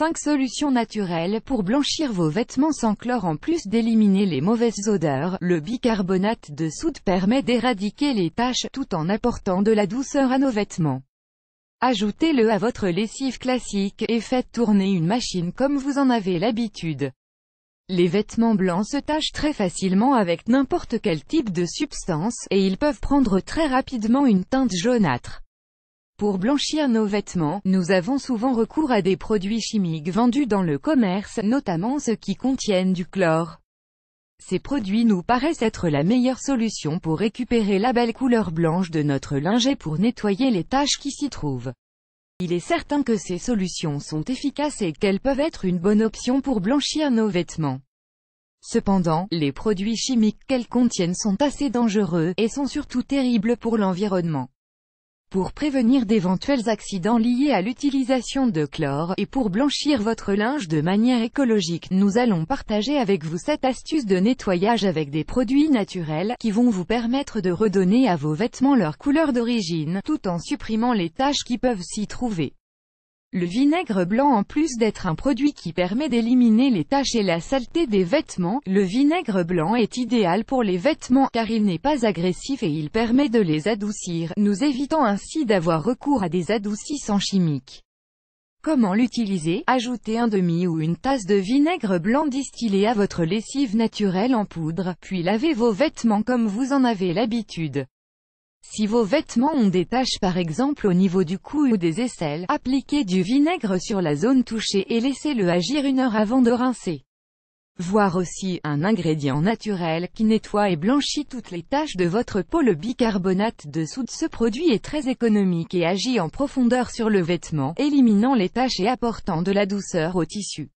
5 solutions naturelles pour blanchir vos vêtements sans chlore En plus d'éliminer les mauvaises odeurs, le bicarbonate de soude permet d'éradiquer les taches, tout en apportant de la douceur à nos vêtements. Ajoutez-le à votre lessive classique, et faites tourner une machine comme vous en avez l'habitude. Les vêtements blancs se tachent très facilement avec n'importe quel type de substance, et ils peuvent prendre très rapidement une teinte jaunâtre. Pour blanchir nos vêtements, nous avons souvent recours à des produits chimiques vendus dans le commerce, notamment ceux qui contiennent du chlore. Ces produits nous paraissent être la meilleure solution pour récupérer la belle couleur blanche de notre linge et pour nettoyer les taches qui s'y trouvent. Il est certain que ces solutions sont efficaces et qu'elles peuvent être une bonne option pour blanchir nos vêtements. Cependant, les produits chimiques qu'elles contiennent sont assez dangereux, et sont surtout terribles pour l'environnement pour prévenir d'éventuels accidents liés à l'utilisation de chlore, et pour blanchir votre linge de manière écologique. Nous allons partager avec vous cette astuce de nettoyage avec des produits naturels, qui vont vous permettre de redonner à vos vêtements leur couleur d'origine, tout en supprimant les taches qui peuvent s'y trouver. Le vinaigre blanc en plus d'être un produit qui permet d'éliminer les taches et la saleté des vêtements, le vinaigre blanc est idéal pour les vêtements, car il n'est pas agressif et il permet de les adoucir, nous évitant ainsi d'avoir recours à des adoucissants chimiques. Comment l'utiliser Ajoutez un demi ou une tasse de vinaigre blanc distillé à votre lessive naturelle en poudre, puis lavez vos vêtements comme vous en avez l'habitude. Si vos vêtements ont des taches par exemple au niveau du cou ou des aisselles, appliquez du vinaigre sur la zone touchée et laissez-le agir une heure avant de rincer. Voir aussi, un ingrédient naturel, qui nettoie et blanchit toutes les taches de votre peau le bicarbonate de soude ce produit est très économique et agit en profondeur sur le vêtement, éliminant les taches et apportant de la douceur au tissu.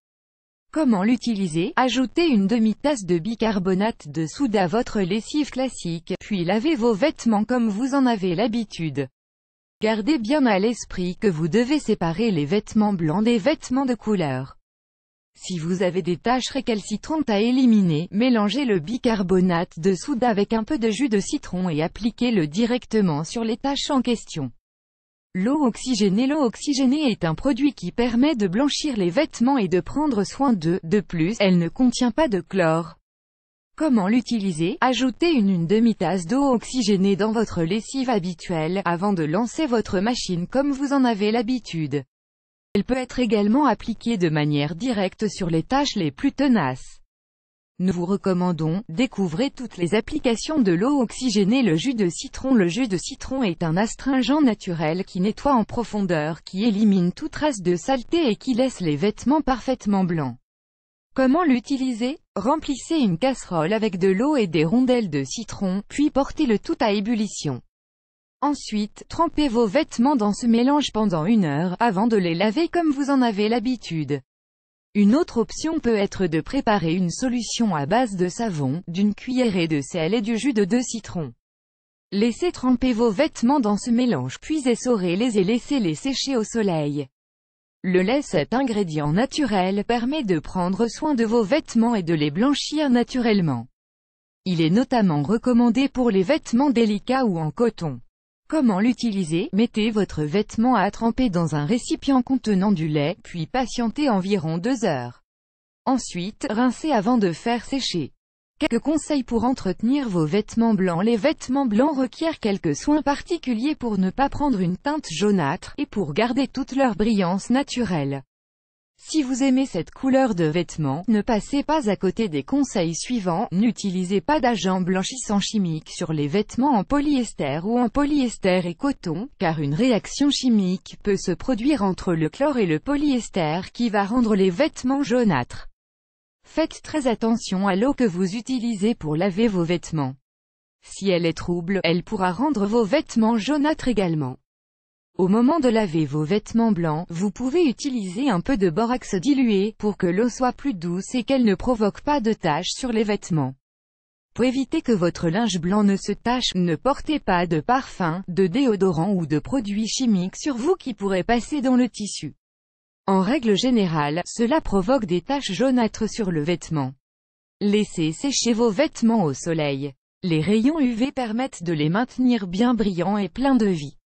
Comment l'utiliser Ajoutez une demi-tasse de bicarbonate de soude à votre lessive classique, puis lavez vos vêtements comme vous en avez l'habitude. Gardez bien à l'esprit que vous devez séparer les vêtements blancs des vêtements de couleur. Si vous avez des taches récalcitrantes à éliminer, mélangez le bicarbonate de soude avec un peu de jus de citron et appliquez-le directement sur les taches en question. L'eau oxygénée L'eau oxygénée est un produit qui permet de blanchir les vêtements et de prendre soin d'eux. De plus, elle ne contient pas de chlore. Comment l'utiliser Ajoutez une, demi-tasse d'eau oxygénée dans votre lessive habituelle, avant de lancer votre machine comme vous en avez l'habitude. Elle peut être également appliquée de manière directe sur les tâches les plus tenaces. Nous vous recommandons, découvrez toutes les applications de l'eau oxygénée Le jus de citron Le jus de citron est un astringent naturel qui nettoie en profondeur, qui élimine toute trace de saleté et qui laisse les vêtements parfaitement blancs. Comment l'utiliser Remplissez une casserole avec de l'eau et des rondelles de citron, puis portez le tout à ébullition. Ensuite, trempez vos vêtements dans ce mélange pendant une heure, avant de les laver comme vous en avez l'habitude. Une autre option peut être de préparer une solution à base de savon, d'une cuillerée de sel et du jus de deux citrons. Laissez tremper vos vêtements dans ce mélange puis essorez-les et laissez-les sécher au soleil. Le lait cet ingrédient naturel permet de prendre soin de vos vêtements et de les blanchir naturellement. Il est notamment recommandé pour les vêtements délicats ou en coton. Comment l'utiliser Mettez votre vêtement à tremper dans un récipient contenant du lait, puis patientez environ deux heures. Ensuite, rincez avant de faire sécher. Quelques conseils pour entretenir vos vêtements blancs Les vêtements blancs requièrent quelques soins particuliers pour ne pas prendre une teinte jaunâtre, et pour garder toute leur brillance naturelle. Si vous aimez cette couleur de vêtements, ne passez pas à côté des conseils suivants, n'utilisez pas d'agent blanchissant chimique sur les vêtements en polyester ou en polyester et coton, car une réaction chimique peut se produire entre le chlore et le polyester qui va rendre les vêtements jaunâtres. Faites très attention à l'eau que vous utilisez pour laver vos vêtements. Si elle est trouble, elle pourra rendre vos vêtements jaunâtres également. Au moment de laver vos vêtements blancs, vous pouvez utiliser un peu de borax dilué, pour que l'eau soit plus douce et qu'elle ne provoque pas de taches sur les vêtements. Pour éviter que votre linge blanc ne se tache, ne portez pas de parfum, de déodorant ou de produits chimiques sur vous qui pourraient passer dans le tissu. En règle générale, cela provoque des taches jaunâtres sur le vêtement. Laissez sécher vos vêtements au soleil. Les rayons UV permettent de les maintenir bien brillants et pleins de vie.